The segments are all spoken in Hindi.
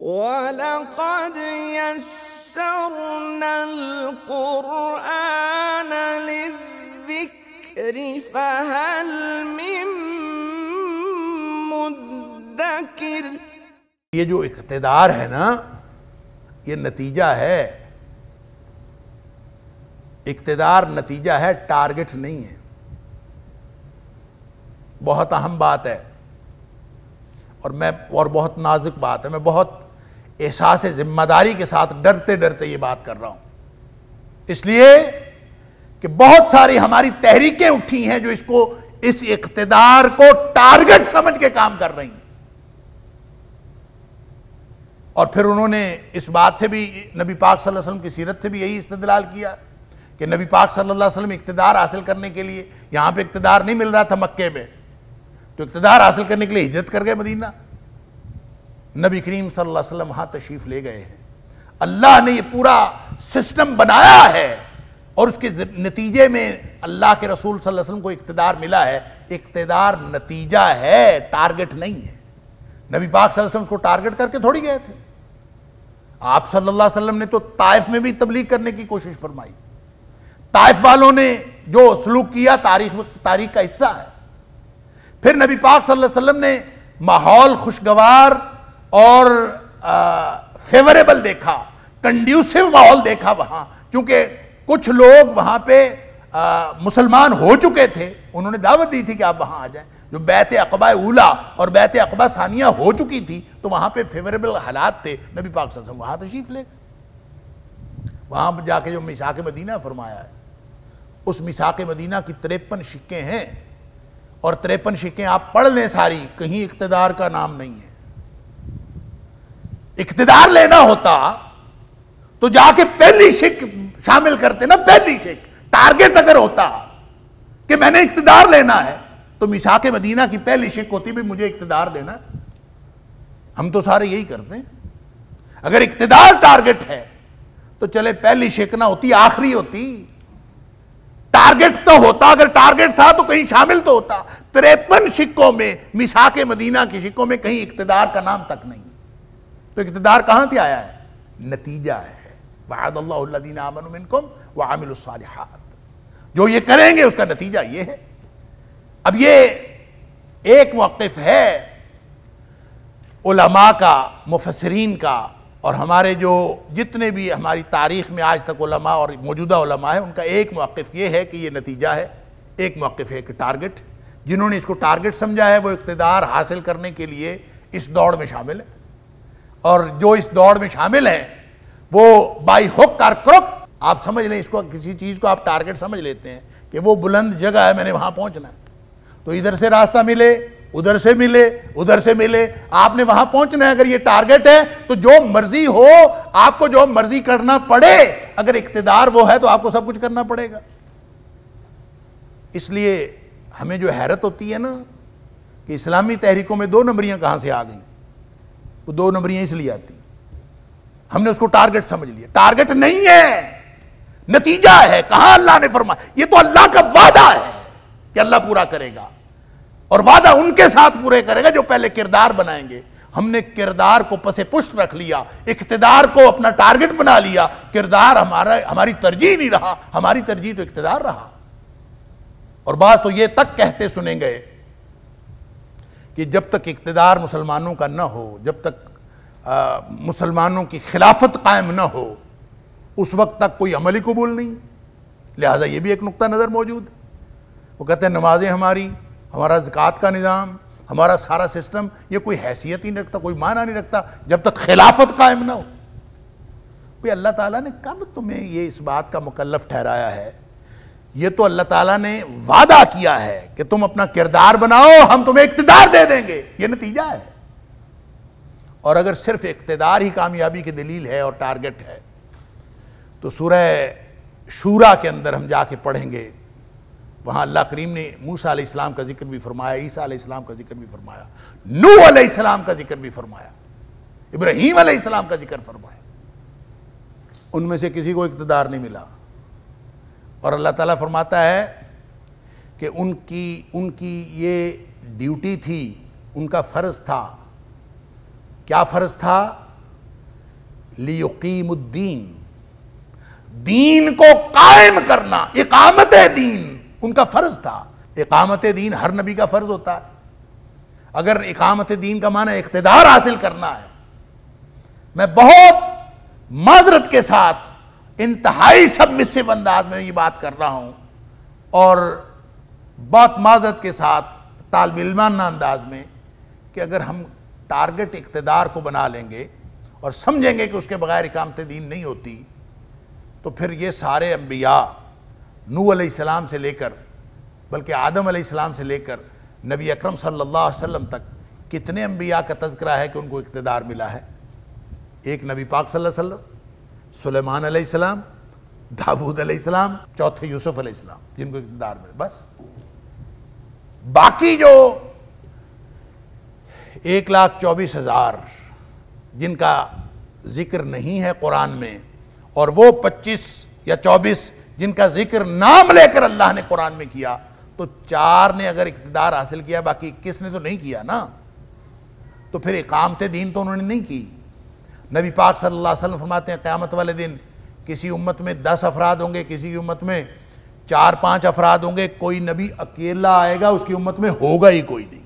ولقد يسرنا القرآن للذكر فهل من مدكر یہ جو اقتدار ہے نا یہ نتیجہ ہے اقتدار نتیجہ ہے ٹارگٹ نہیں ہے بہت اہم بات ہے اور میں اور بہت نازک بات ہے میں بہت एहसास ज़िम्मेदारी के साथ डरते डरते ये बात कर रहा हूं इसलिए कि बहुत सारी हमारी तहरीकें उठी हैं जो इसको इस इकतदार को टारगेट समझ के काम कर रही हैं और फिर उन्होंने इस बात से भी नबी पाक सल्लल्लाहु अलैहि वसल्लम की सीरत से भी यही इस्तेदलाल किया कि नबी पाक सल्लल्लाहु अलैहि वसल्लम इकतदार हासिल करने के लिए यहां पे इकतदार नहीं मिल रहा था मक्के में तो इकतदार हासिल करने के लिए हिजरत कर गए मदीना नबी करीम सल्लल्लाहु अलैहि वसल्लम तशरीफ़ ले गए हैं अल्लाह ने ये पूरा सिस्टम बनाया है और उसके नतीजे में अल्लाह के रसूल सल्लल्लाहु अलैहि वसल्लम को इकतदार मिला है इकतदार नतीजा है टारगेट नहीं है नबी पाक सल्लल्लाहु अलैहि वसल्लम उसको टारगेट करके थोड़ी गए थे आप सल्लल्लाहु अलैहि वसल्लम ने तो ताइफ में भी तबलीग करने की कोशिश फरमाई ताइफ वालों ने जो सलूक किया तारीख तारीख का हिस्सा है फिर नबी पाक सल्लल्लाहु अलैहि वसल्लम ने माहौल खुशगवार और फेवरेबल देखा कंड्यूसिव माहौल देखा वहाँ क्योंकि कुछ लोग वहाँ पे मुसलमान हो चुके थे उन्होंने दावत दी थी कि आप वहाँ आ जाएं जो बैत अकबा उला और बैत अकबा सानिया हो चुकी थी तो वहाँ पे फेवरेबल हालात थे नबी पाक सल्लल्लाहु वहाँ तशरीफ़ ले गए वहाँ पर जाके जो मिसाक मदीना फरमाया है उस मिसाक मदीना की तिरपन शिक्के हैं और तिरपन शिक्के आप पढ़ लें सारी कहीं इकतदार का नाम नहीं है इकतदार लेना होता तो जाके पहली शिक शामिल करते ना पहली शिक टारगेट अगर होता कि मैंने इकतदार लेना है तो मिसा के मदीना की पहली शिक होती भी मुझे इकतदार देना हम तो सारे यही करते हैं अगर इकतदार टारगेट है तो चले पहली शिक ना होती आखिरी होती टारगेट तो होता अगर टारगेट था तो कहीं शामिल तो होता तिरपन शिक्कों में मिसा के मदीना की शिक्कों में कहीं इकतदार का नाम तक नहीं तो इकतदार कहां से आया है नतीजा है वहादीन आमनकुम व जो ये करेंगे उसका नतीजा ये है अब ये एक मौकफ है उलमा का मुफसरीन का और हमारे जो जितने भी हमारी तारीख़ में आज तक उलमा और मौजूदा उलमा है उनका एक मौकफ़ ये है कि ये नतीजा है एक मौकफ़ है एक टारगेट जिन्होंने इसको टारगेट समझा है वो इकतदार हासिल करने के लिए इस दौड़ में शामिल है और जो इस दौड़ में शामिल हैं वो बाई हुक कार क्रुक आप समझ लें इसको किसी चीज़ को आप टारगेट समझ लेते हैं कि वो बुलंद जगह है मैंने वहाँ पहुँचना है तो इधर से रास्ता मिले उधर से मिले उधर से मिले आपने वहां पहुंचना है अगर ये टारगेट है तो जो मर्जी हो आपको जो मर्जी करना पड़े अगर इकतदार वो है तो आपको सब कुछ करना पड़ेगा इसलिए हमें जो हैरत होती है ना कि इस्लामी तहरीकों में दो नंबरियां कहां से आ गई वो दो नंबरियां इसलिए आती हमने उसको टारगेट समझ लिया टारगेट नहीं है नतीजा है कहा अल्लाह ने फरमाया ये तो अल्लाह का वादा है कि अल्लाह पूरा करेगा और वादा उनके साथ पूरे करेगा जो पहले किरदार बनाएंगे हमने किरदार को पसे पुष्ट रख लिया इकतदार को अपना टारगेट बना लिया किरदार हमारा हमारी तरजीह नहीं रहा हमारी तरजीह तो इकतदार रहा और बात तो ये तक कहते सुने गए कि जब तक इकतदार मुसलमानों का न हो जब तक मुसलमानों की खिलाफत कायम न हो उस वक्त तक कोई अमली कबूल नहीं लिहाजा ये भी एक नुक़ नज़र मौजूद वो कहते हैं नमाजें हमारी हमारा ज़क़़त का निज़ाम हमारा सारा सिस्टम ये कोई हैसियत ही नहीं रखता कोई माना नहीं रखता जब तक खिलाफत कायम ना हो भाई अल्लाह ताला ने कब तुम्हें ये इस बात का मुकलफ़ ठहराया है ये तो अल्लाह ताला ने वादा किया है कि तुम अपना किरदार बनाओ हम तुम्हें इकतदार दे देंगे ये नतीजा है और अगर सिर्फ इकतदार ही कामयाबी की दलील है और टारगेट है तो सूरह शूरा के अंदर हम जाके पढ़ेंगे वहाँ अल्लाह करीम ने मूसा इस्लाम का जिक्र भी फरमाया ईसा इस्लाम का जिक्र भी फरमाया नू इस्लाम का जिक्र भी फरमाया इब्राहिम इस्लाम का जिक्र फरमाया उनमें से किसी को इकतदार नहीं मिला और अल्लाह ताला फरमाता है कि उनकी उनकी ये ड्यूटी थी उनका फ़र्ज़ था क्या फ़र्ज़ था लियकीमुद्दीन दीन को कायम करना इकामत दीन उनका फ़र्ज़ था इकामत दीन हर नबी का फ़र्ज़ होता है अगर इकामत दीन का माना इकतदार हासिल करना है मैं बहुत माजरत के साथ इंतहाई सब सबमिसिव अंदाज में ये बात कर रहा हूँ और बहुत मदद के साथ तालबिलमाना अंदाज में कि अगर हम टारगेट इकतदार को बना लेंगे और समझेंगे कि उसके बगैर इकामत दीन नहीं होती तो फिर ये सारे अम्बिया नू आसमाम से लेकर बल्कि आदम आसमाम से लेकर नबी अकरम सल्लल्लाहु अलैहि वसल्लम तक कितने अम्बिया का तस्करा है कि उनको इकतदार मिला है एक नबी पाक सल्लल्लाहु अलैहि वसल्लम सुलेमान अलैहिस्सलाम दाऊद अलैहिस्सलाम चौथे यूसुफ अलैहिस्सलाम जिनको इकतदार में बस बाकी जो एक लाख चौबीस हज़ार जिनका जिक्र नहीं है कुरान में और वो पच्चीस या चौबीस जिनका जिक्र नाम लेकर अल्लाह ने कुरान में किया तो चार ने अगर इकतदार हासिल किया बाकी इक्कीस ने तो नहीं किया ना तो फिर इकामत दीन तो उन्होंने नहीं की नबी पाक सल्लल्लाहु अलैहि वसल्लम फरमाते हैं क़्यामत वाले दिन किसी उम्मत में दस अफराद होंगे किसी की उम्मत में चार पांच अफराद होंगे कोई नबी अकेला आएगा उसकी उम्मत में होगा ही कोई नहीं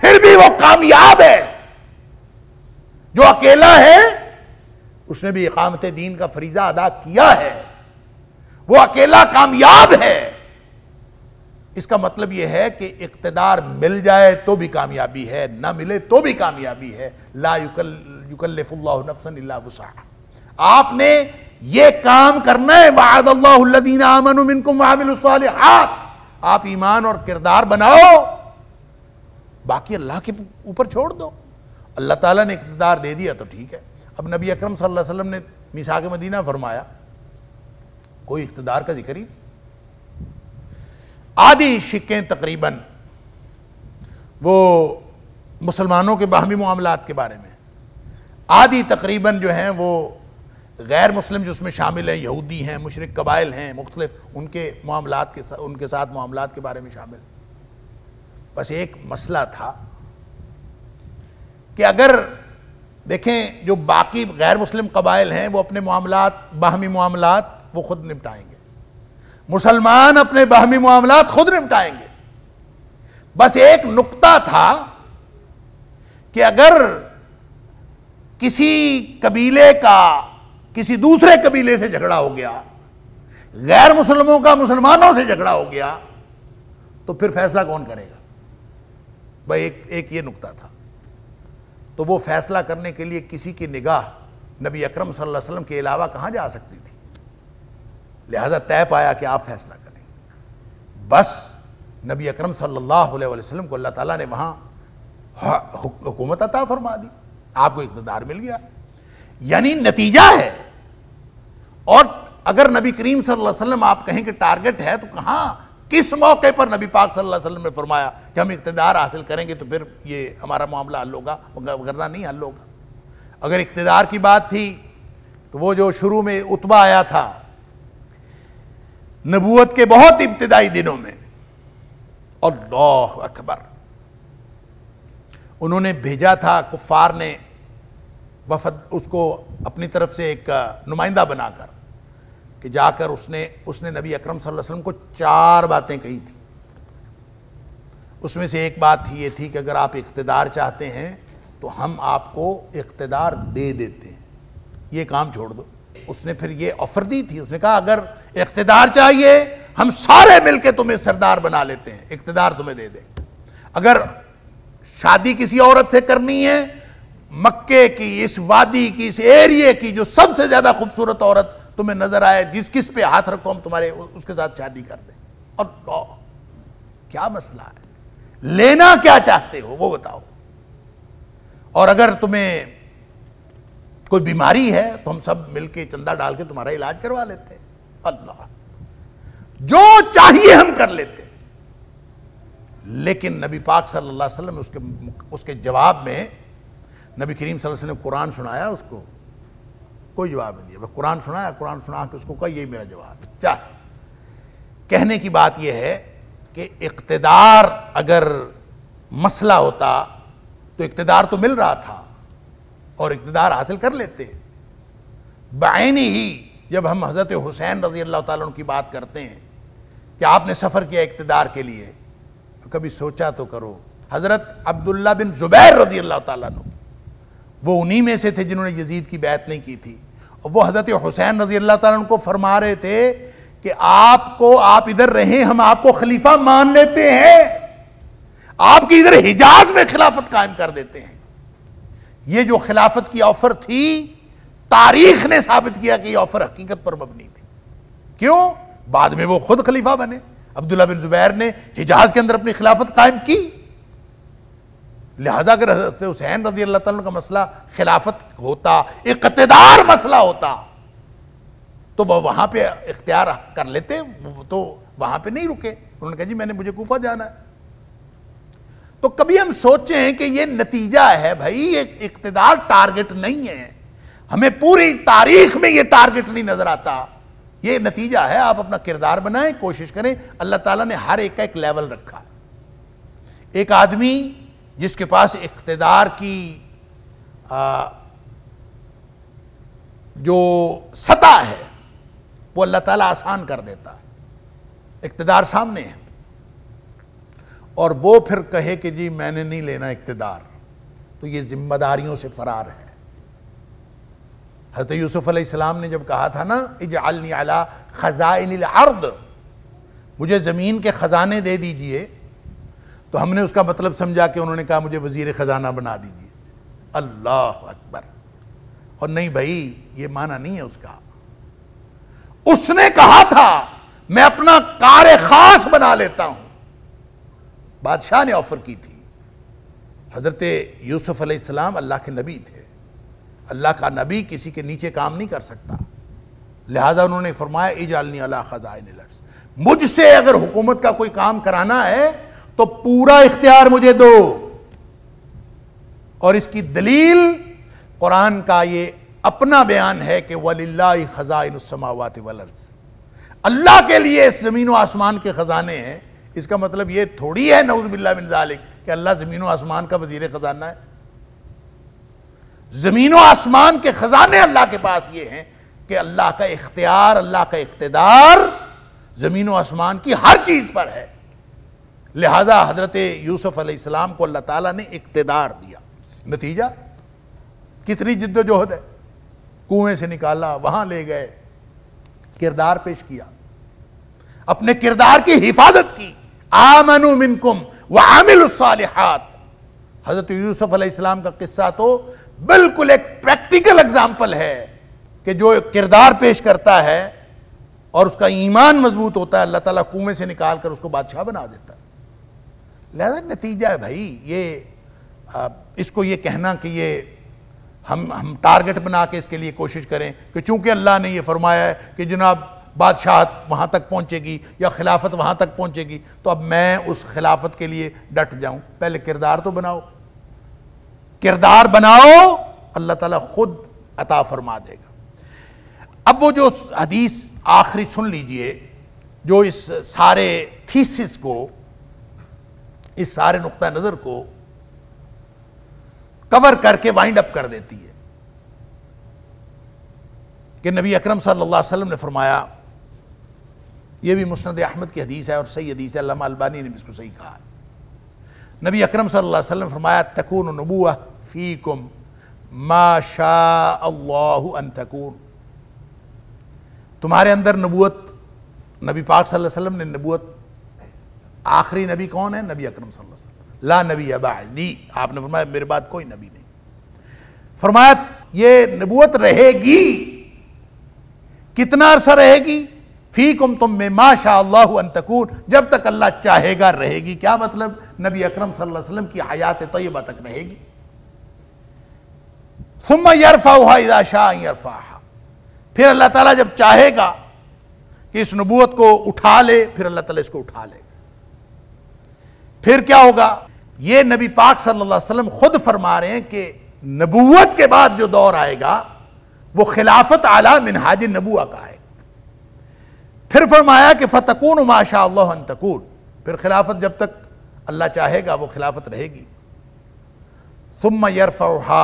फिर भी वो कामयाब है जो अकेला है उसने भी इकामत दीन का फरीजा अदा किया है वो अकेला कामयाब है इसका मतलब यह है कि इकतदार मिल जाए तो भी कामयाबी है ना मिले तो भी कामयाबी है ला युकल युकल्ला आपने ये काम करना है आप ईमान और किरदार बनाओ बाकी अल्लाह के ऊपर छोड़ दो अल्लाह ताला ने इकतदार दे दिया तो ठीक है अब नबी अकरम सल्लल्लाहु अलैहि वसल्लम ने मिसाक मदीना फरमाया कोई इकतदार का जिक्र ही नहीं आधी शिकें तकरीबन वो मुसलमानों के बाहमी मामलों के बारे में आधी तकरीबन जो हैं वो गैर मुस्लिम जो उसमें शामिल हैं यहूदी हैं मुशरक कबाइल हैं मुख्तलिफ उनके मामला के साथ उनके साथ मामला के बारे में शामिल बस एक मसला था कि अगर देखें जो बाकी गैर मुस्लिम कबाइल हैं वो अपने मामला बाहमी मामला वो खुद निपटाएंगे मुसलमान अपने बहमी मामला खुद निपटाएंगे बस एक नुक्ता था कि अगर किसी कबीले का किसी दूसरे कबीले से झगड़ा हो गया गैर मुसलमों का मुसलमानों से झगड़ा हो गया तो फिर फैसला कौन करेगा भाई एक एक ये नुक्ता था तो वो फैसला करने के लिए किसी की निगाह नबी अकरम सल्लल्लाहु अलैहि वसल्लम के अलावा कहाँ जा सकती थी लिहाजा तय पाया कि आप फैसला करें बस नबी अकरम सल्लल्लाहु अलैहि वसल्लम को अल्लाह ताला ने वहाँ हुकूमत अता फरमा दी आपको इकतदार मिल गया यानी नतीजा है और अगर नबी करीम सल्लल्लाहु अलैहि वसल्लम आप कहें कि टारगेट है तो कहाँ किस मौके पर नबी पाक सल्लल्लाहु अलैहि वसल्लम ने फरमाया कि हम इकतदार हासिल करेंगे तो फिर ये हमारा मामला हल होगा वरना नहीं हल होगा अगर इकतदार की बात थी तो वो जो शुरू में उतबा आया था नबूत के बहुत इब्तदाई दिनों में अल्लाह अकबर उन्होंने भेजा था कुफार ने वफद उसको अपनी तरफ से एक नुमाइंदा बनाकर कि जाकर उसने उसने नबी अकरम सल्लल्लाहु अलैहि वसल्लम को चार बातें कही थी उसमें से एक बात ये थी कि अगर आप इकतदार चाहते हैं तो हम आपको इकतदार दे देते हैं ये काम छोड़ दो उसने फिर ये ऑफर दी थी उसने कहा अगर इकतदार चाहिए हम सारे मिलके तुम्हें सरदार बना लेते हैं इकतदार तुम्हें दे दें अगर शादी किसी औरत से करनी है मक्के की इस वादी की इस एरिए की जो सबसे ज़्यादा खूबसूरत औरत तुम्हें नज़र आए जिस किस पे हाथ रखो हम तुम्हारे उसके साथ शादी कर दें और ओ, क्या मसला है लेना क्या चाहते हो वो बताओ और अगर तुम्हें कोई बीमारी है तो हम सब मिलके चंदा डाल के तुम्हारा इलाज करवा लेते अल्लाह जो चाहिए हम कर लेते लेकिन नबी पाक सल्लल्लाहु अलैहि वसल्लम उसके उसके जवाब में नबी करीम सल्लल्लाहु अलैहि वसल्लम ने कुरान सुनाया उसको कोई जवाब नहीं दिया कुरान सुनाया कुरान सुना के उसको कही यही मेरा जवाब चाह कहने की बात यह है कि इकतदार अगर मसला होता तो इकतदार तो मिल रहा था और इकतदार हासिल कर लेते बैनी ही जब हम हज़रत हुसैन रजी अल्लाह तुम की बात करते हैं कि आपने सफ़र किया इकतदार के लिए तो कभी सोचा तो करो हज़रत अब्दुल्ला बिन ज़ुबैर रजी अल्लाह तुम वो उन्हीं में से थे जिन्होंने यजीद की बैत नहीं की थी और वो हज़रत हुसैन रजी अल्लाह ताली को फरमा रहे थे कि आपको आप इधर रहें हम आपको खलीफा मान लेते हैं आपकी इधर हिजाज में खिलाफत कायम कर देते हैं ये जो खिलाफत की ऑफर थी तारीख ने साबित किया कि ऑफर हकीकत पर मबनी थी क्यों बाद में वो खुद खलीफा बने अब्दुल्ला बिन जुबैर ने हिजाज के अंदर अपनी खिलाफत कायम की लिहाजा अगर हजरत हुसैन रजी अल्लाह तला का मसला खिलाफत होता इकतेदार मसला होता तो वह वहां पर इख्तियार कर लेते वो तो वहां पर नहीं रुके उन्होंने कहा जी मैंने मुझे कूफा जाना है तो कभी हम सोचें कि ये नतीजा है भाई ये इकतदार टारगेट नहीं है हमें पूरी तारीख में ये टारगेट नहीं नज़र आता ये नतीजा है आप अपना किरदार बनाएं कोशिश करें अल्लाह ताला ने हर एक का एक लेवल रखा एक आदमी जिसके पास इकतदार की आ, जो सतह है वो अल्लाह ताला आसान कर देता है इकतदार सामने है और वो फिर कहे कि जी मैंने नहीं लेना इकतदार तो ये जिम्मेदारियों से फरार है हजरत यूसुफ अलैहिस्सलाम ने जब कहा था ना इजालनी अला खजाइनिल अर्द मुझे ज़मीन के ख़जाने दे दीजिए तो हमने उसका मतलब समझा कि उन्होंने कहा मुझे वज़ीर ख़जाना बना दीजिए अल्लाह अकबर और नहीं भाई ये माना नहीं है उसका उसने कहा था मैं अपना कार खास बना लेता हूं बादशाह ने ऑफ़र की थी हज़रत यूसुफ़ अलैहिस्सलाम अल्लाह के नबी थे अल्लाह का नबी किसी के नीचे काम नहीं कर सकता लिहाजा उन्होंने फरमाया इजालनी अला ख़जाइन लर्स मुझसे अगर हुकूमत का कोई काम कराना है तो पूरा इख्तियार मुझे दो और इसकी दलील कुरान का ये अपना बयान है कि वल्ला ख़जाइन समावत वलर्स अल्लाह के लिए इस ज़मीन व आसमान के ख़जाने हैं इसका मतलब ये थोड़ी है नउज बिल्ला बिन जालिक कि अल्लाह ज़मीन आसमान का वजीर ख़जाना है ज़मीन आसमान के ख़जाने अल्लाह के पास ये हैं कि अल्लाह का इख्तियार अल्लाह का इकतदार ज़मीन आसमान की हर चीज़ पर है लिहाजा हज़रत यूसुफ़ अलैहिस्सलाम को अल्लाह ताला ने इकतदार दिया नतीजा कितनी जिद्दोजहद है कुएं से निकाला वहां ले गए किरदार पेश किया अपने किरदार की हिफाजत की आमनु मिनकुम व आमिल हज़रत यूसुफ अलैहिस्सलाम का किस्सा तो बिल्कुल एक प्रैक्टिकल एग्जाम्पल है कि जो किरदार पेश करता है और उसका ईमान मजबूत होता है अल्लाह ताला कुएं से निकाल कर उसको बादशाह बना देता है लिहाजा नतीजा है भाई ये आ, इसको ये कहना कि ये हम हम टारगेट बना के इसके लिए कोशिश करें कि चूंकि अल्लाह ने ये फरमाया है कि जनाब बादशाहत वहाँ तक पहुँचेगी या खिलाफत वहाँ तक पहुँचेगी तो अब मैं उस खिलाफत के लिए डट जाऊँ पहले किरदार तो बनाओ किरदार बनाओ अल्लाह ताला खुद अता फरमा देगा अब वो जो हदीस आखिरी सुन लीजिए जो इस सारे थीसिस को इस सारे नुक़ नज़र को कवर करके वाइंड अप कर देती है कि नबी अकरम सल्लल्लाहु अलैहि वसल्लम ने फरमाया यह भी मुस्ंद अहमद की हदीस है और सही हदीस है अलबानी ने भी इसको सही कहा नबी अक्रम सल्लम फरमाया तकून नबुआ फ़ीकुम माशा अल्लाह तुम्हारे अंदर नबूत नबी पाक सल्लम ने नबूत आखिरी नबी कौन है नबी अक्रम ला नबी अबादी आपने फरमाया मेरे बाद कोई नबी नहीं फरमाया ये नबूत रहेगी कितना अरसा रहेगी फ़ी कुम तुम में माशा अल्लाहतकून जब तक अल्लाह चाहेगा रहेगी क्या मतलब नबी अकरम सल्लल्लाहु अलैहि वसल्लम की हयात तयबा तक रहेगी सुम यरफ़ा शाह यरफ़ा फिर अल्लाह ताला जब चाहेगा कि इस नबूत को उठा ले फिर अल्लाह ताला इसको उठा ले फिर क्या होगा ये नबी पाक सल्लल्लाहु अलैहि वसल्लम खुद फरमा रहे हैं कि नबूत के बाद जो दौर आएगा वो खिलाफत आला मिनहाज नबूआ का है फिर फरमाया कि फ़तकून माशा तकून फिर खिलाफत जब तक अल्लाह चाहेगा वो खिलाफत रहेगी सुम यरफ़ा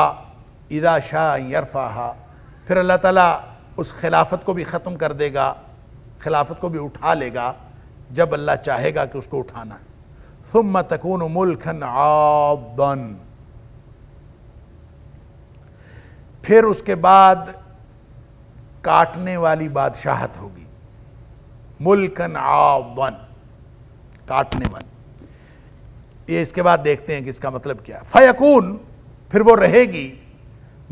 इदा शाह यरफ़ा फिर अल्लाह ताला उस खिलाफत को भी ख़त्म कर देगा खिलाफत को भी उठा लेगा जब अल्लाह चाहेगा कि उसको उठाना सुम तकून मुल्खन आदन फिर उसके बाद काटने वाली बादशाहत होगी मुल्कन आवन काटने मन ये इसके बाद देखते हैं कि इसका मतलब क्या फ़यकून फिर वो रहेगी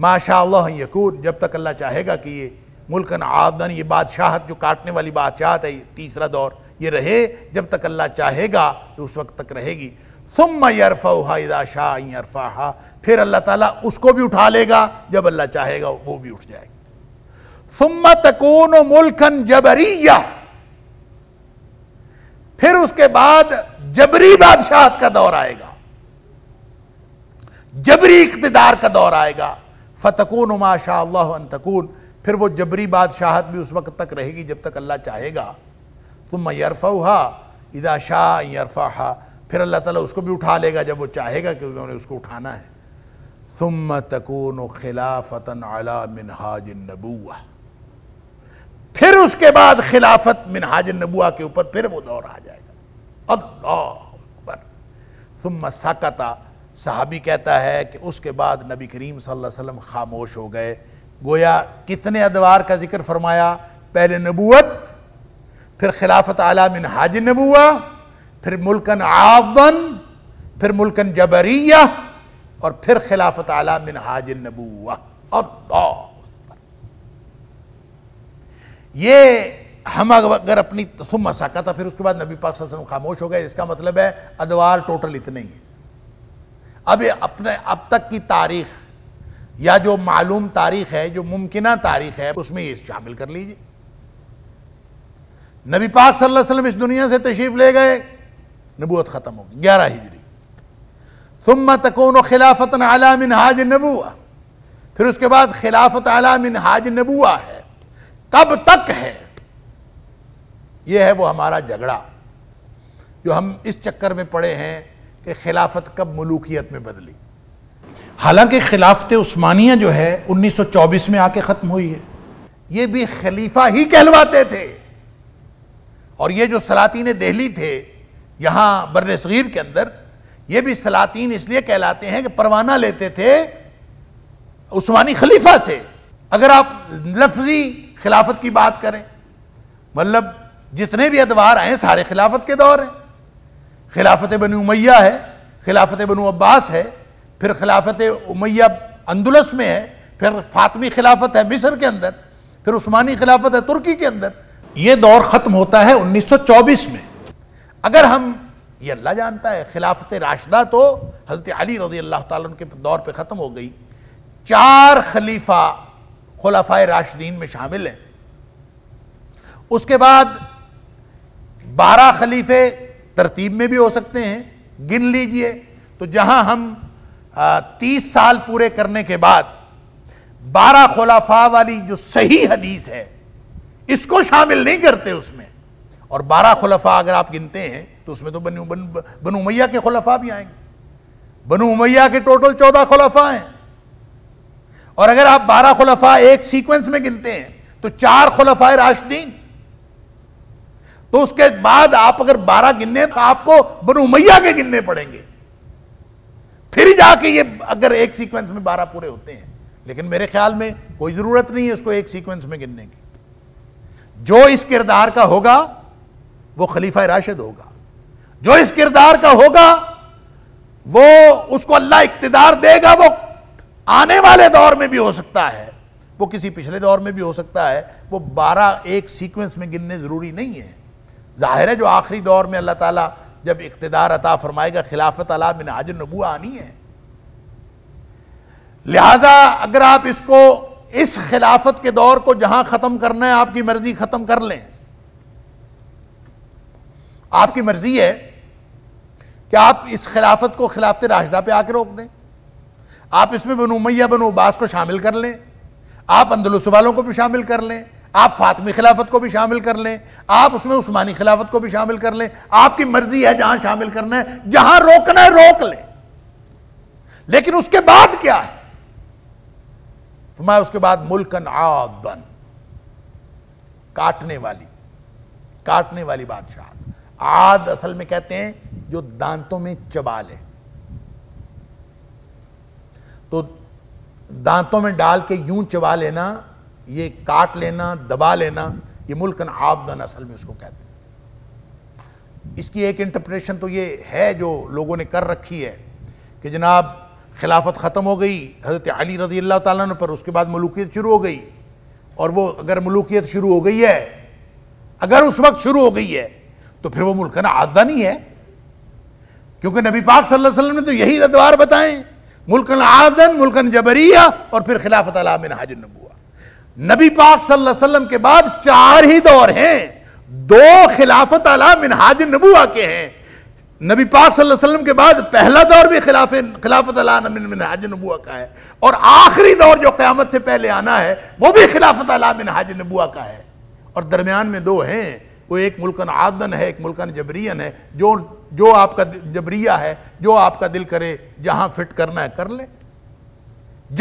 माशा यकून जब तक अल्लाह चाहेगा कि ये मुल्कन आदन ये बादशाहत जो काटने वाली बादशाहत है तीसरा दौर ये रहे जब तक अल्लाह चाहेगा उस वक्त तक रहेगी सुम यरफ़ा शाह अरफा फिर अल्लाह ताला उसको भी उठा लेगा जब अल्लाह चाहेगा वो भी उठ जाएगा सुम तकून मुल्कन जबरिया फिर उसके बाद जबरी बादशाहत का दौर आएगा जबरी इकतदार का दौर आएगा फतकून उमा शाह अंतकून फिर वो जबरी बादशाहत भी उस वक्त तक रहेगी जब तक अल्लाह चाहेगा तुम यरफ़ा इदा शाह यरफ़ा फिर अल्लाह ताला उसको भी उठा लेगा जब वो चाहेगा क्योंकि उन्हें उसको उठाना है तुम तकून खिलाफतन अला मिनहाज नबूआ फिर उसके बाद खिलाफत मिनहाज नबुआ के ऊपर फिर वो दौर आ जाएगा अल्लाह अकबर सुम साकता साहबी कहता है कि उसके बाद नबी करीम वसल्लम खामोश हो गए गोया कितने अदवार का जिक्र फरमाया पहले नबूत फिर खिलाफत आला मिन हाज नबुआ फिर मुल्कन आबन फिर मुल्कन जबरिया और फिर खिलाफत आला मिन हाज नबुआ अल्लाह ये हम अगर अपनी तुम मसाका था फिर उसके बाद नबी पाक वसल्लम खामोश हो गए इसका मतलब है अदवार टोटल इतने ही है अब अपने अब तक की तारीख या जो मालूम तारीख है जो मुमकिन तारीख है उसमें ये शामिल कर लीजिए नबी पाक सल्लल्लाहु अलैहि वसल्लम इस दुनिया से तशरीफ़ ले गए नबूत ख़त्म हो गई ग्यारह हिजरी सुम तकोन खिलाफत आला मिन हाज नबुआ फिर उसके बाद खिलाफत आला मिन हाज नबुआ है कब तक है यह है वो हमारा झगड़ा जो हम इस चक्कर में पड़े हैं कि खिलाफत कब मलूकियत में बदली हालांकि खिलाफत उस्मानिया जो है 1924 में आके ख़त्म हुई है ये भी खलीफा ही कहलवाते थे और ये जो सलातीन दहली थे यहां बर सगीर के अंदर ये भी सलातीन इसलिए कहलाते हैं कि परवाना लेते थे उस्मानी खलीफा से अगर आप लफ्जी खिलाफत की बात करें मतलब जितने भी अदवार आए सारे खिलाफत के दौर हैं खिलाफत बन उमैया है खिलाफत बन अब्बास है फिर खिलाफत उमैया अंदुलस में है फिर फातमी खिलाफत है मिस्र के अंदर फिर उस्मानी खिलाफत है तुर्की के अंदर ये दौर ख़त्म होता है 1924 में अगर हम ये अल्लाह जानता है खिलाफत राशदा तो हज़रत अली रजी अल्लाह तुम के दौर पर ख़त्म हो गई चार खलीफा खुलाफा राशदीन में शामिल हैं उसके बाद बारह खलीफे तरतीब में भी हो सकते हैं गिन लीजिए तो जहां हम तीस साल पूरे करने के बाद बारह खुलाफा वाली जो सही हदीस है इसको शामिल नहीं करते उसमें और बारह खुलफा अगर आप गिनते हैं तो उसमें तो बनु बन, बन उमैया के खुलफा भी आएंगे बनु उमैया के टोटल चौदह खुलफा हैं और अगर आप बारह खुलफा एक सीक्वेंस में गिनते हैं तो चार खुलफा राशदीन तो उसके बाद आप अगर बारह गिनने तो आपको बनुमैया उमैया के गिनने पड़ेंगे फिर जाके ये अगर एक सीक्वेंस में बारह पूरे होते हैं लेकिन मेरे ख्याल में कोई जरूरत नहीं है उसको एक सीक्वेंस में गिनने की जो इस किरदार का होगा वो खलीफा राशिद होगा जो इस किरदार का होगा वो उसको अल्लाह इकतदार देगा वो आने वाले दौर में भी हो सकता है वो किसी पिछले दौर में भी हो सकता है वो बारह एक सीक्वेंस में गिनने ज़रूरी नहीं है ज़ाहिर है जो आखिरी दौर में अल्लाह ताला जब इकतदार अता फरमाएगा खिलाफत अला में हाज नबू आनी है लिहाजा अगर आप इसको इस खिलाफत के दौर को जहां ख़त्म करना है आपकी मर्ज़ी ख़त्म कर लें आपकी मर्ज़ी है कि आप इस खिलाफत को खिलाफत राशदा पे आके रोक दें आप इसमें बनो उमैया बनो उबास को शामिल कर लें आप अंदलुस वालों को भी शामिल कर लें आप फातमी खिलाफत को भी शामिल कर लें आप उसमें उस्मानी खिलाफत को भी शामिल कर लें आपकी मर्जी है जहां शामिल करना है जहां रोकना है रोक लें लेकिन उसके बाद क्या है मैं उसके बाद मुल्कन आदन काटने वाली काटने वाली बादशाह आद असल में कहते हैं जो दांतों में चबा ले तो दांतों में डाल के यूं चबा लेना ये काट लेना दबा लेना ये मुल्कन आबदन असल में उसको कहते हैं इसकी एक इंटरप्रटेशन तो ये है जो लोगों ने कर रखी है कि जनाब खिलाफत ख़त्म हो गई हज़रत अली रजी अल्लाह ताला पर उसके बाद मलूकियत शुरू हो गई और वो अगर मलूकियत शुरू हो गई है अगर उस वक्त शुरू हो गई है तो फिर वो मुल्कन आदा नहीं है क्योंकि नबी पाक सल्लल्लाहु अलैहि वसल्लम ने तो यही अदवार बताएं मुल्कन आदन मुल्कन जबरिया और फिर खिलाफत में हाजिर नबुआ नबी पाक सल्लल्लाहु अलैहि वसल्लम के बाद चार ही दौर हैं दो खिलाफत अला हाज नबुआ के हैं नबी पाक सल्लल्लाहु अलैहि वसल्लम के बाद पहला दौर भी खिलाफ खिलाफत मिन हाज नबुआ का है और आखिरी दौर जो क़्यामत से पहले आना है वो भी खिलाफत अला हाज नबुआ का है और दरमियान में दो हैं वो एक मुल्कन आदन है एक मुल्कन जबरियन है जो जो आपका जबरिया है जो आपका दिल करे जहां फिट करना है कर ले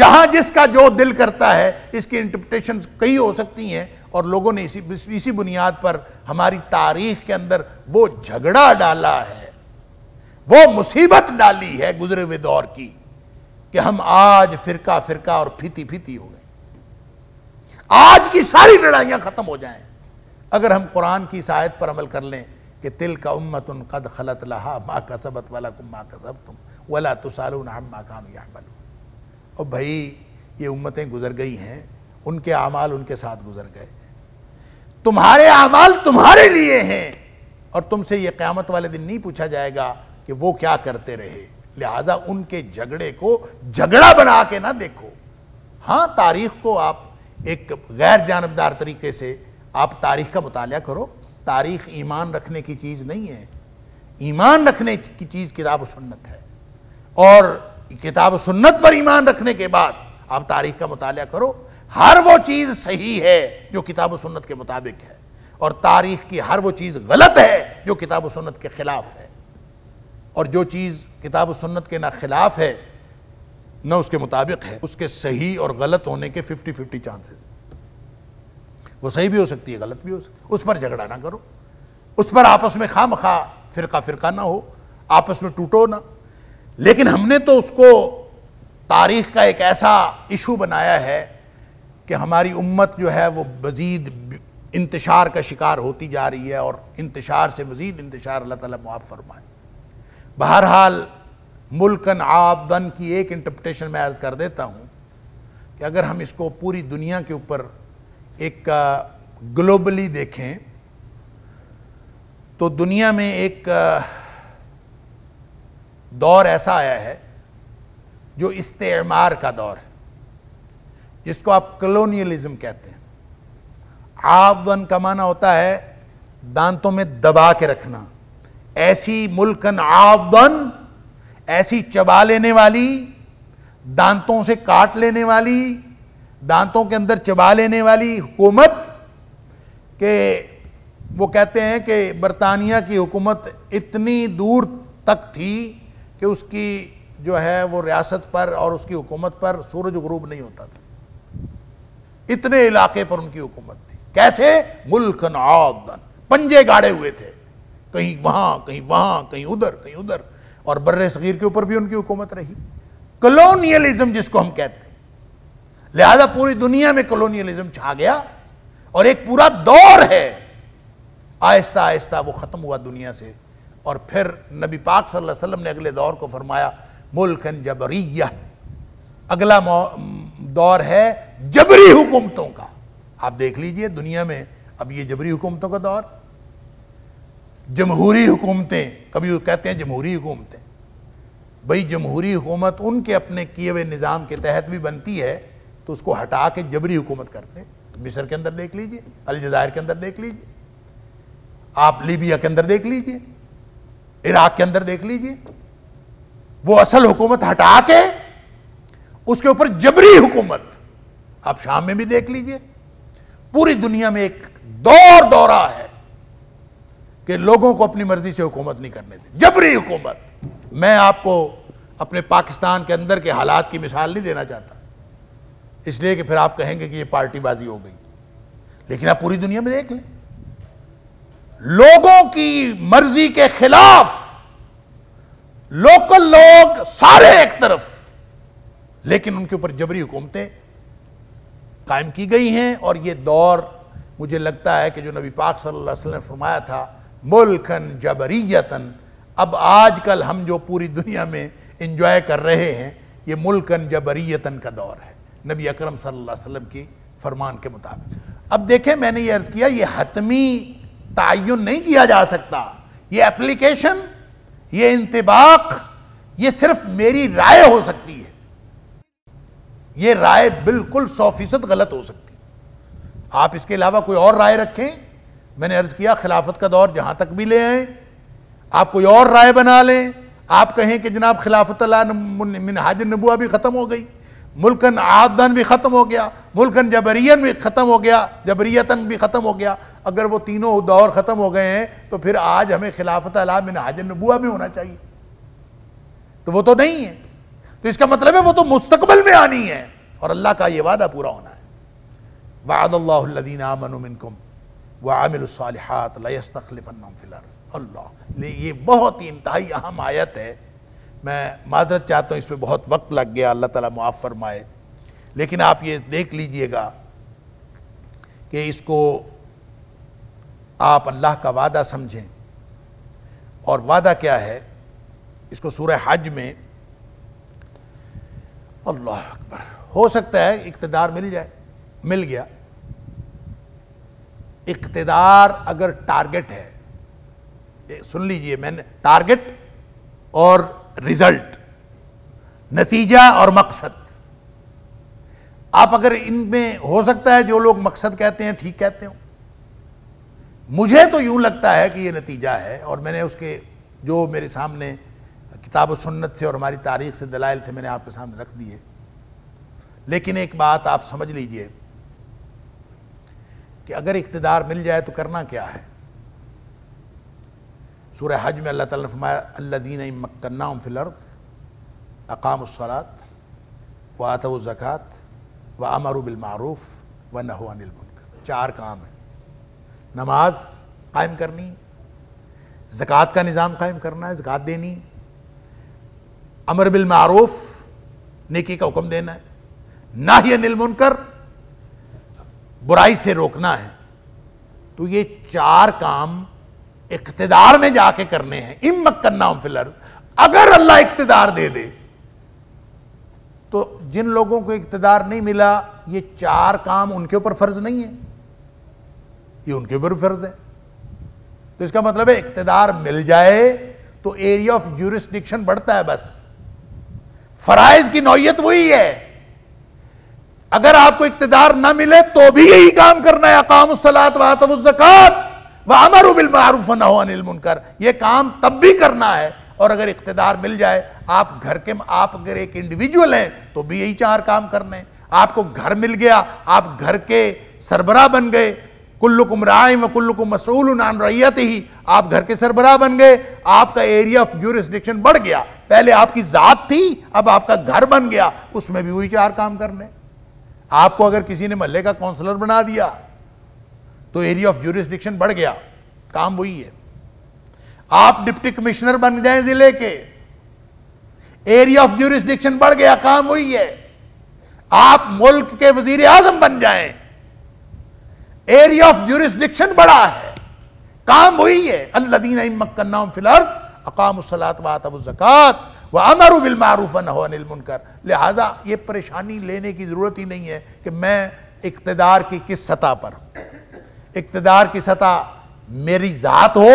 जहां जिसका जो दिल करता है इसकी इंटरप्रिटेशन कई हो सकती हैं और लोगों ने इसी इसी बुनियाद पर हमारी तारीख के अंदर वो झगड़ा डाला है वो मुसीबत डाली है गुजरे हुए दौर की कि हम आज फिरका फिरका और फीती फीती हो गए आज की सारी लड़ाइयां खत्म हो जाएं अगर हम कुरान की शायद पर अमल कर लें कि तिल का उम्मत उन कद खलत लहा माँ का सबत वाला कुम माँ का सब तुम वला तुसालून हम माँ या यामलू और भाई ये उम्मतें गुजर गई हैं उनके अमाल उनके साथ गुजर गए तुम्हारे अमाल तुम्हारे लिए हैं और तुमसे ये क़्यामत वाले दिन नहीं पूछा जाएगा कि वो क्या करते रहे लिहाजा उनके झगड़े को झगड़ा बना के ना देखो हाँ तारीख को आप एक गैर जानबदार तरीके से आप तारीख का मताल करो तारीख ईमान रखने की चीज़ नहीं है ईमान रखने की चीज़ किताब सुन्नत है और किताब सुन्नत पर ईमान रखने के बाद आप तारीख का मताल करो हर वो चीज़ सही है जो किताब सुन्नत के मुताबिक है और तारीख की हर वो चीज़ गलत है जो किताब सुन्नत के ख़िलाफ़ है और जो चीज़ किताब सुन्नत के ना खिलाफ है ना उसके मुताबिक है उसके सही और गलत होने के फिफ्टी फिफ्टी चांसेस वो सही भी हो सकती है गलत भी हो सकती है उस पर झगड़ा ना करो उस पर आपस में खाम खा फिरका फिरका ना हो आपस में टूटो ना लेकिन हमने तो उसको तारीख का एक ऐसा इशू बनाया है कि हमारी उम्मत जो है वो मज़ीद इंतशार का शिकार होती जा रही है और इंतशार से मज़ीद इंतशार अल्लाह ताला मुआफ़ फरमाए बहरहाल मुल्कन आबदन की एक इंटरप्रटेशन मैं अर्ज़ कर देता हूँ कि अगर हम इसको पूरी दुनिया के ऊपर एक ग्लोबली देखें तो दुनिया में एक दौर ऐसा आया है जो इस्तेमार का दौर है जिसको आप कलोनियलिज्म कहते हैं आवदन का माना होता है दांतों में दबा के रखना ऐसी मुल्कन आवदन ऐसी चबा लेने वाली दांतों से काट लेने वाली दांतों के अंदर चबा लेने वाली हुकूमत के वो कहते हैं कि बरतानिया की हुकूमत इतनी दूर तक थी कि उसकी जो है वो रियासत पर और उसकी हुकूमत पर सूरज गरूब नहीं होता था इतने इलाके पर उनकी हुकूमत थी कैसे मुल्क आदन पंजे गाड़े हुए थे कहीं वहाँ कहीं वहाँ कहीं उधर कहीं उधर और बर्र सगीर के ऊपर भी उनकी हुकूमत रही कलोनियलिज्म जिसको हम कहते हैं लिहाजा पूरी दुनिया में कॉलोनियलिज्म छा गया और एक पूरा दौर है आहिस्ता आहिस्ता वो ख़त्म हुआ दुनिया से और फिर नबी पाक सल्लल्लाहु अलैहि वसल्लम ने अगले दौर को फरमाया मुल्कन जबरिया अगला दौर है जबरी हुकूमतों का आप देख लीजिए दुनिया में अब ये जबरी हुकूमतों का दौर जमहूरी हुकूमतें कभी कहते हैं जमहूरी हुकूमतें भाई जमहूरी हुकूमत उनके अपने किए हुए निज़ाम के तहत भी बनती है तो उसको हटा के जबरी हुकूमत करते हैं तो मिस्र के अंदर देख लीजिए अलजायर के अंदर देख लीजिए आप लीबिया के अंदर देख लीजिए इराक के अंदर देख लीजिए वो असल हुकूमत हटा के उसके ऊपर जबरी हुकूमत आप शाम में भी देख लीजिए पूरी दुनिया में एक दौर दौरा है कि लोगों को अपनी मर्जी से हुकूमत नहीं करने दे जबरी हुकूमत मैं आपको अपने पाकिस्तान के अंदर के हालात की मिसाल नहीं देना चाहता इसलिए कि फिर आप कहेंगे कि ये पार्टीबाजी हो गई लेकिन आप पूरी दुनिया में देख लें लोगों की मर्जी के खिलाफ लोकल लोग सारे एक तरफ लेकिन उनके ऊपर जबरी हुकूमतें कायम की गई हैं और ये दौर मुझे लगता है कि जो नबी पाक सल्लल्लाहु अलैहि वसल्लम ने फरमाया था मुल्कन जबरीयतन अब आजकल हम जो पूरी दुनिया में इंजॉय कर रहे हैं ये मुल्कन जबरीयतन का दौर है नबी अकरम सल्लल्लाहु अलैहि वसल्लम की फरमान के मुताबिक अब देखें मैंने ये अर्ज़ किया ये हतमी तयन नहीं किया जा सकता ये एप्लीकेशन ये इंतबाक ये सिर्फ मेरी राय हो सकती है ये राय बिल्कुल सौ फीसद गलत हो सकती है आप इसके अलावा कोई और राय रखें मैंने अर्ज किया खिलाफत का दौर जहां तक भी ले आए आप कोई और राय बना लें आप कहें कि जनाब खिलाफत मिनहाज नबुआ भी ख़त्म हो गई मुल्कन आदन भी ख़त्म हो गया मुल्कन जबरियन भी ख़त्म हो गया जबरीतन भी ख़त्म हो गया अगर वो तीनों दौर ख़त्म हो गए हैं तो फिर आज हमें खिलाफत अला मिन हाज नबुआ में होना चाहिए तो वो तो नहीं है तो इसका मतलब है वो तो मुस्तबल में आनी है और अल्लाह का ये वादा पूरा होना है वादीन आमनकुम ये बहुत ही इंतहाई अहम आयत है मैं मादरत चाहता हूँ इस पर बहुत वक्त लग गया अल्लाह ताला मुआफ़ फरमाए लेकिन आप ये देख लीजिएगा कि इसको आप अल्लाह का वादा समझें और वादा क्या है इसको सूर्य हज में अल्लाह अकबर हो सकता है इकतदार मिल जाए मिल गया इकतदार अगर टारगेट है सुन लीजिए मैंने टारगेट और रिजल्ट नतीजा और मकसद आप अगर इनमें हो सकता है जो लोग मकसद कहते हैं ठीक कहते हो मुझे तो यूं लगता है कि ये नतीजा है और मैंने उसके जो मेरे सामने किताब सुन्नत से और हमारी तारीख से दलाइल थे मैंने आपके सामने रख दिए लेकिन एक बात आप समझ लीजिए कि अगर इकतदार मिल जाए तो करना क्या है सूर्य हज में अल्लाह ताला ने फरमाया अल्लादीन मक्कन्ना व आतव ज़क़़त व अमर बिलमारूफ़ व नहो चार काम हैं नमाज कायम करनी ज़क़़त का निज़ाम कायम करना है ज़क़़त देनी अमर बिलमारूफ़ नेकी का हुक्म देना है ना ही अनिल मुनकर बुराई से रोकना है तो ये चार काम इकतदार में जाके करने हैं इम करना फिलर अगर अल्लाह इकतदार दे दे तो जिन लोगों को इकतदार नहीं मिला ये चार काम उनके ऊपर फर्ज नहीं है ये उनके ऊपर फर्ज है तो इसका मतलब है इकतदार मिल जाए तो एरिया ऑफ जूरिस्टिक्शन बढ़ता है बस फराइज की नौीयत वही है अगर आपको इकतदार ना मिले तो भी यही काम करना है अकाम सलात वातवुजक़ात वह अमर उबिल मारूफ मुनकर ये काम तब भी करना है और अगर इकतदार मिल जाए आप घर के आप अगर एक इंडिविजुअल हैं तो भी यही चार काम करने आपको घर मिल गया आप घर के सरबरा बन गए कुल्लुकुम राय व कुल्लुकुम मसूल नान रैयत ही आप घर के सरबरा बन गए आपका एरिया ऑफ जूरिस्डिक्शन बढ़ गया पहले आपकी ज़ात थी अब आपका घर बन गया उसमें भी वही चार काम करने आपको अगर किसी ने महल्ले का काउंसलर बना दिया तो एरिया ऑफ ज्यूरिस्डिक्शन बढ़ गया काम वही है आप डिप्टी कमिश्नर बन जाए जिले के एरिया ऑफ ज्यूरिस्डिक्शन बढ़ गया काम वही है आप मुल्क के वजीर आजम बन जाए एरिया ऑफ ज्यूरिस्डिक्शन बड़ा है काम वही है अल्लादीन मक्कन्ना फिलर अकामसलात वातबुज़क़ात वह अमर अनिल मुनकर लिहाजा ये परेशानी लेने की ज़रूरत ही नहीं है कि मैं इकतदार की किस सतह पर हूं इकतदार की सतह मेरी ज़ात हो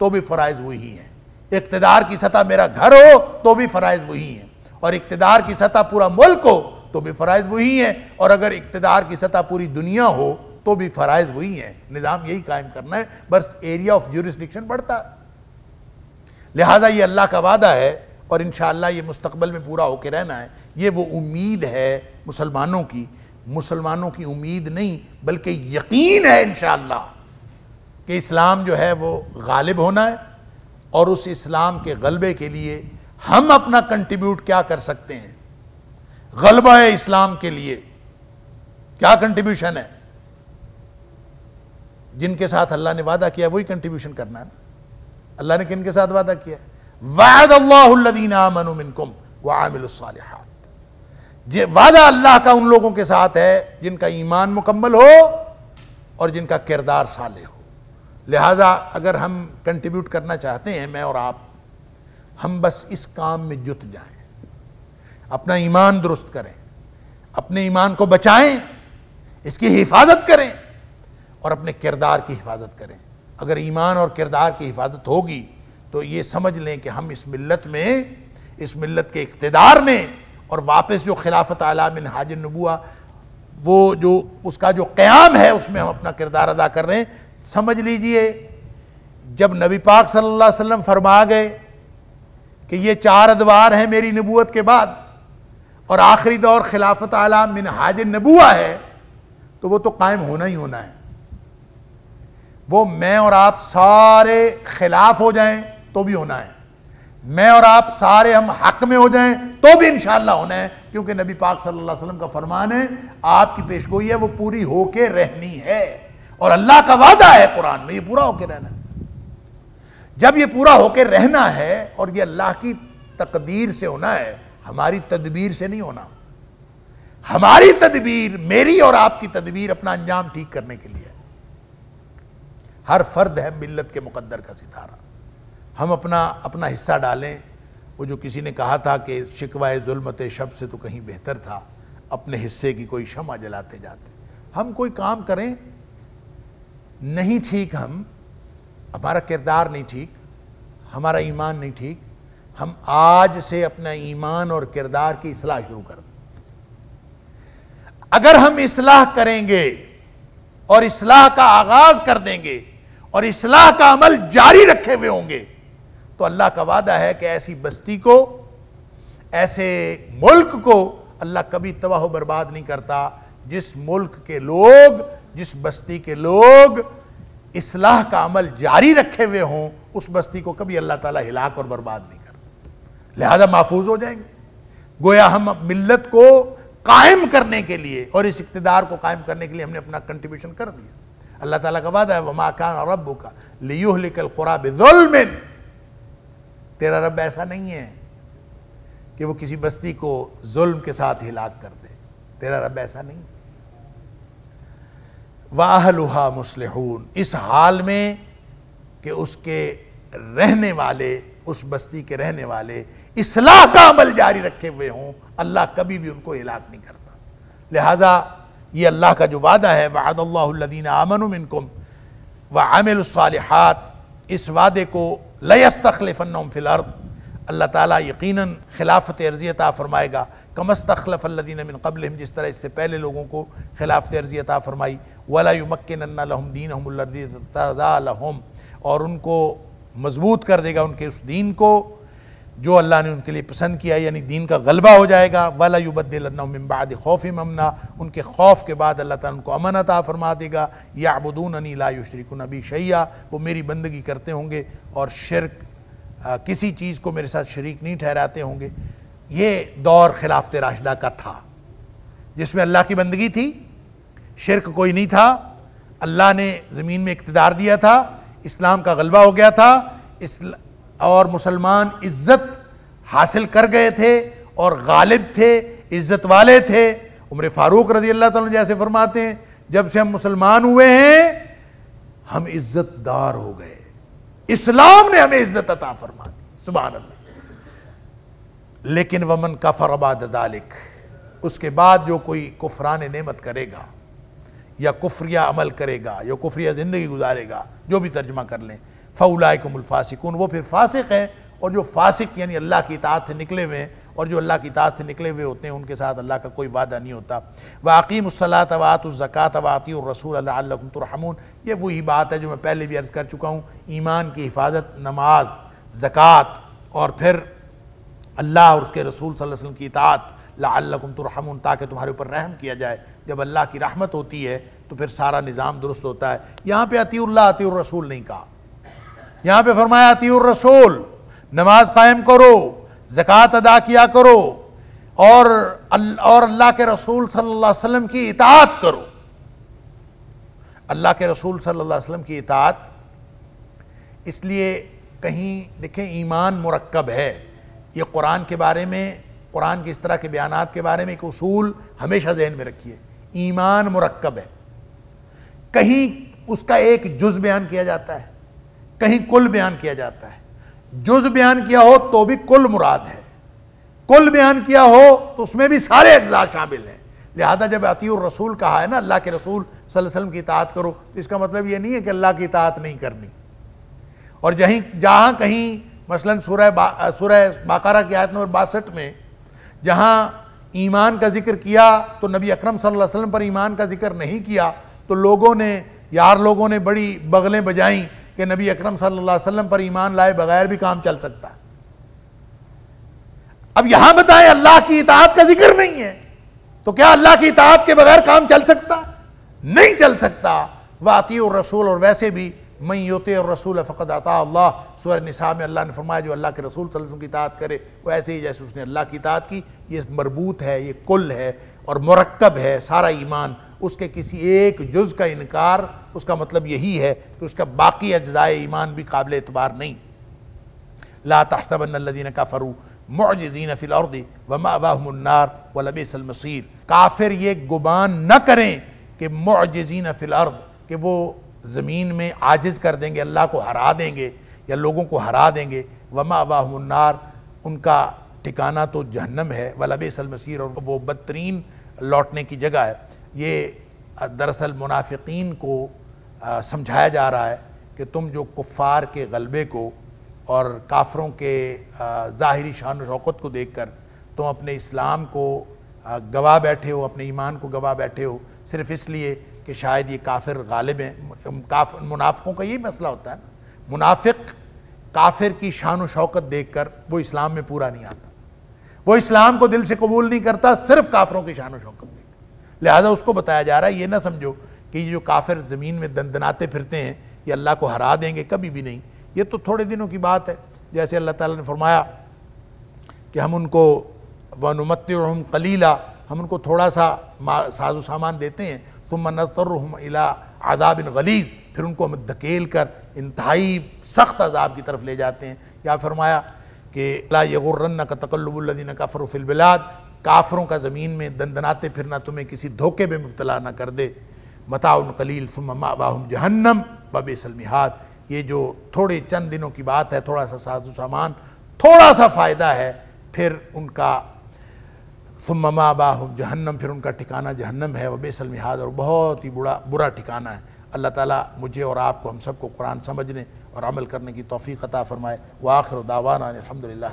तो भी फराइज वही हैं इकतदार की सतह मेरा घर हो तो भी फराइज वही हैं और इकतदार की सतह पूरा मुल्क हो तो भी फ़राइज वही हैं और अगर इकतदार की सतह पूरी दुनिया हो तो भी फ़रज़ वही हैं निज़ाम यही कायम करना है बस एरिया ऑफ जूरिस्डिक्शन बढ़ता है लिहाजा ये अल्लाह का वादा है और इन ये मुस्तबल में पूरा होकर रहना है ये वो उम्मीद है मुसलमानों की मुसलमानों की उम्मीद नहीं बल्कि यकीन है इन कि इस्लाम जो है वो गालिब होना है और उस इस्लाम के गलबे के लिए हम अपना कंट्रीब्यूट क्या कर सकते हैं गलबा है इस्लाम के लिए क्या कंट्रीब्यूशन है जिनके साथ अल्लाह ने वादा किया वही कंट्रीब्यूशन करना है अल्लाह ने किन के साथ वादा किया वायद ये वादा अल्लाह का उन लोगों के साथ है जिनका ईमान मुकम्मल हो और जिनका किरदार साले हो लिहाजा अगर हम कंट्रीब्यूट करना चाहते हैं मैं और आप हम बस इस काम में जुट जाएं अपना ईमान दुरुस्त करें अपने ईमान को बचाएं इसकी हिफाजत करें और अपने किरदार की हिफाजत करें अगर ईमान और किरदार की हिफाजत होगी तो ये समझ लें कि हम इस मिलत में इस मिलत के इकतदार में और वापस जो खिलाफत आला मिन हाज नबुआ वो जो उसका जो क़्याम है उसमें हम अपना किरदार अदा कर रहे हैं समझ लीजिए जब नबी पाक सल्लल्लाहु अलैहि वसल्लम फरमा गए कि ये चार अदवार हैं मेरी नबूत के बाद और आखिरी दौर खिलाफत आला मिन हाजिर नबुआ है तो वो तो कायम होना ही होना है वो मैं और आप सारे खिलाफ हो जाएं तो भी होना है मैं और आप सारे हम हक में हो जाएं तो भी शाह होना है क्योंकि नबी पाक सल्लल्लाहु अलैहि वसल्लम का फरमान है आपकी पेशगोई है वो पूरी होके रहनी है और अल्लाह का वादा है कुरान में ये पूरा होके रहना जब ये पूरा होके रहना है और ये अल्लाह की तकदीर से होना है हमारी तदबीर से नहीं होना हमारी तदबीर मेरी और आपकी तदबीर अपना अंजाम ठीक करने के लिए हर फर्द है मिल्लत के मुकद्दर का सितारा हम अपना अपना हिस्सा डालें वो जो किसी ने कहा था कि शिकवाए जुल्मत शब से तो कहीं बेहतर था अपने हिस्से की कोई क्षमा जलाते जाते हम कोई काम करें नहीं ठीक हम हमारा किरदार नहीं ठीक हमारा ईमान नहीं ठीक हम आज से अपना ईमान और किरदार की इसलाह शुरू कर दें अगर हम इसलाह करेंगे और इसलाह का आगाज कर देंगे और इसलाह का अमल जारी रखे हुए होंगे तो अल्लाह का वादा है कि ऐसी बस्ती को ऐसे मुल्क को अल्लाह कभी तबाह बर्बाद नहीं करता जिस मुल्क के लोग जिस बस्ती के लोग इसलाह का अमल जारी रखे हुए हों उस बस्ती को कभी अल्लाह ताला हिलाक और बर्बाद नहीं करता लिहाजा महफूज हो जाएंगे गोया हम मिल्लत को कायम करने के लिए और इस इकतदार को कायम करने के लिए हमने अपना कंट्रीब्यूशन कर दिया अल्लाह ताला का वादा है वमा खान और अबू का लियुहलिकल खुरा बिजुल्मिन तेरा रब ऐसा नहीं है कि वो किसी बस्ती को जुल्म के साथ हिलाक कर दे तेरा रब ऐसा नहीं वाहलुहा मुसलहून इस हाल में कि उसके रहने वाले उस बस्ती के रहने वाले इसलाह का अमल जारी रखे हुए हों अल्लाह कभी भी उनको हिलाक नहीं करता लिहाजा ये अल्लाह का जो वादा है वादल्लादीन आमन मिनकुम व आमिल इस वादे को लयस्तखलफ़न्नम फ़िलर्द अल्लाह ताला यकीनन खिलाफत अर्जी अता फ़रमाएगा कमस्तखलफ़ल्लिन कबल जिस तरह इससे पहले लोगों को खिलाफत अर्जी अता फ़रमाई वलामक्न दीन हमदीम और उनको मजबूत कर देगा उनके उस दीन को जो अल्लाह ने उनके लिए पसंद किया यानी दीन का गलबा हो जाएगा वाला युबद्दिलबाद खौफ ममना उनके खौफ के बाद अल्लाह ताला उनको अमन अता फरमा देगा या अबुदून अनी लाशरिक नबी शैया वो मेरी बंदगी करते होंगे और शिरक किसी चीज़ को मेरे साथ शरीक नहीं ठहराते होंगे ये दौर खिलाफत राशदा का था जिसमें अल्लाह की बंदगी थी शिरक कोई नहीं था अल्लाह ने ज़मीन में इकतदार दिया था इस्लाम का गलबा हो गया था इस्ला और मुसलमान इज़्ज़त हासिल कर गए थे और गालिब थे इज़्ज़त वाले थे उम्र फ़ारूक रजी अल्लाह तैसे जैसे फरमाते हैं जब से हम मुसलमान हुए हैं हम इज़्ज़तदार हो गए इस्लाम ने हमें इज़्ज़त अता फरमा दी सुबह अल्लाह लेकिन वमन का फ़रबाद दालिक उसके बाद जो कोई कुफरान नेमत करेगा या कुफरिया अमल करेगा या कुफरिया ज़िंदगी गुजारेगा जो भी तर्जमा कर लें फ़ौलाकुमफासिकून वो फिर फासिक हैं और जो फासिक यानी अल्लाह की इतात से निकले हुए हैं और जो अल्लाह की इतात से निकले हुए होते हैं उनके साथ अल्लाह का कोई वादा नहीं होता वाकीम उसलात वात ज़क़़त वाती और रसूल अल्लाहमतरहमून ये वही बात है जो मैं पहले भी अर्ज़ कर चुका हूँ ईमान की हिफाजत नमाज ज़क़़त और फिर अल्लाह और उसके रसूल वसल्लम की इतात लाकुमतरहमून ताकि तुम्हारे ऊपर रहम किया जाए जब अल्लाह की रहमत होती है तो फिर सारा निज़ाम दुरुस्त होता है यहाँ पर अतील्ला अतीर रसूल नहीं कहा यहाँ पे फरमाया तीर रसूल नमाज कायम करो ज़क़ात अदा किया करो और अल, और अल्लाह के रसूल सल्लल्लाहु अलैहि वसल्लम की इतात करो अल्लाह के रसूल सल्लल्लाहु अलैहि वसल्लम की इतात इसलिए कहीं देखें ईमान मुरक्कब है ये कुरान के बारे में कुरान के इस तरह के बयान के बारे में एक उसूल हमेशा जहन में रखिए ईमान मुरक्कब है कहीं उसका एक जुज़ बयान किया जाता है कहीं कुल बयान किया जाता है जुज बयान किया हो तो भी कुल मुराद है कुल बयान किया हो तो उसमें भी सारे अज्जा शामिल हैं लिहाजा जब अतीय रसूल कहा है ना अल्लाह के रसूल वसल्लम की इतात करो तो इसका मतलब ये नहीं है कि अल्लाह की इतात नहीं करनी और जहीं जहाँ कहीं मसलन सूरह बा, सूरह बाकारा की आयत नंबर बासठ में जहाँ ईमान का जिक्र किया तो नबी अकरम सल्लल्लाहु अलैहि वसल्लम पर ईमान का जिक्र नहीं किया तो लोगों ने यार लोगों ने बड़ी बगलें बजाईं कि नबी अकरम सल्लल्लाहु अलैहि वसल्लम पर ईमान लाए बगैर भी काम चल सकता अब यहां बताएं अल्लाह की इतात का जिक्र नहीं है तो क्या अल्लाह की इतात के बगैर काम चल सकता नहीं चल सकता वाती और रसूल और वैसे भी मई योते और रसूल फ़कत आता अल्लाह स्वर निसा में अल्लाह ने फरमाया जो अल्लाह के रसूल वसल्लम की इतात करे वो ऐसे ही जैसे उसने अल्लाह की इतात की ये मरबूत है ये कुल है और मरकब है सारा ईमान उसके किसी एक जुज़ का इनकार उसका मतलब यही है कि उसका बाकी अजदाय ईमान भी काबिल एतबार नहीं ला तहसबन का फ़रू मौजीन फ़िलर्द वमाबाहमनार वलबसलमसीर काफिर ये गुबान न करें कि मौजीन फ़िलर्द कि वो ज़मीन में आजिज़ कर देंगे अल्लाह को हरा देंगे या लोगों को हरा देंगे वमाबाहमनार उनका ठिकाना तो जहन्नम है वलबसलमसीर और वो बदतरीन लौटने की जगह है ये दरअसल मुनाफिकीन को समझाया जा रहा है कि तुम जो कुफ़ार के गलबे को और काफरों के ज़ाहरी शान शौकत को देख कर तुम अपने इस्लाम को गवाह बैठे हो अपने ईमान को गवाह बैठे हो सिर्फ इसलिए कि शायद ये काफिर गालिब हैं काफ मुनाफ़ों का यही मसला होता है ना मुनाफिक काफिर की शान शौकत देख कर वो इस्लाम में पूरा नहीं आता वो इस्लाम को दिल से कबूल नहीं करता सिर्फ काफरों की शान शौकत लिहाजा उसको बताया जा रहा है ये ना समझो कि ये जो काफिर ज़मीन में दंदनाते फिरते हैं ये अल्लाह को हरा देंगे कभी भी नहीं ये तो थोड़े दिनों की बात है जैसे अल्लाह ताला ने फरमाया कि हम उनको वनुमत हम कलीला हम उनको थोड़ा सा साजो सामान देते हैं तुम मनतरहम इला आदाब गलीज़ फिर उनको हम धकेल कर इंतहाई सख्त अजाब की तरफ ले जाते हैं या फरमाया कि ला यगुर्रन का तकल्लबुल्लिन का फ़रुफिलबिलाद काफरों का ज़मीन में दंदनाते फिरना तुम्हें किसी धोखे में मुबतला ना कर दे मताउन कलील सुमाबाहम जहन्नम बबेसलमिहात ये जो थोड़े चंद दिनों की बात है थोड़ा सा साजो सामान थोड़ा सा फ़ायदा है फिर उनका सुम्मा बाहम जहन्नम फिर उनका ठिकाना जहन्नम है सलमिहाद और बहुत ही बुरा बुरा ठिकाना है अल्लाह ताला मुझे और आपको हम सबको कुरान समझने और अमल करने की तोफ़ी अता फ़रमाए वाखिर दावाना अलहमदिल्ला